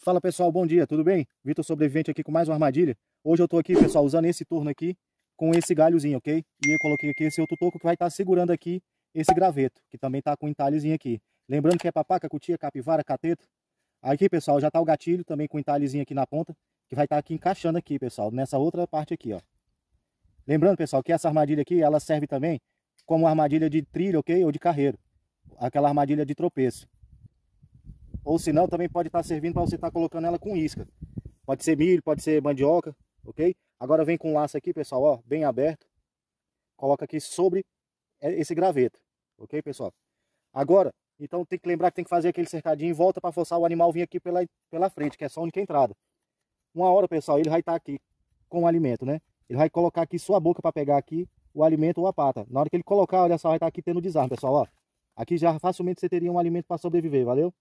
Fala pessoal, bom dia, tudo bem? Vitor Sobrevivente aqui com mais uma armadilha. Hoje eu estou aqui, pessoal, usando esse turno aqui com esse galhozinho, ok? E eu coloquei aqui esse outro toco que vai estar tá segurando aqui esse graveto, que também está com entalhezinho aqui. Lembrando que é papaca, cutia, capivara, cateto. Aqui, pessoal, já está o gatilho também com entalhezinho aqui na ponta, que vai estar tá aqui encaixando aqui, pessoal, nessa outra parte aqui, ó. Lembrando, pessoal, que essa armadilha aqui, ela serve também como armadilha de trilho, ok? Ou de carreiro. Aquela armadilha de tropeço. Ou se não, também pode estar tá servindo para você estar tá colocando ela com isca. Pode ser milho, pode ser mandioca, ok? Agora vem com laço aqui, pessoal, ó, bem aberto. Coloca aqui sobre é, esse graveto, ok, pessoal? Agora, então tem que lembrar que tem que fazer aquele cercadinho em volta para forçar o animal vir aqui pela, pela frente, que é só é a única entrada. Uma hora, pessoal, ele vai estar tá aqui com o alimento, né? Ele vai colocar aqui sua boca para pegar aqui o alimento ou a pata. Na hora que ele colocar, olha só, vai estar tá aqui tendo desarme, pessoal, ó. Aqui já facilmente você teria um alimento para sobreviver, valeu?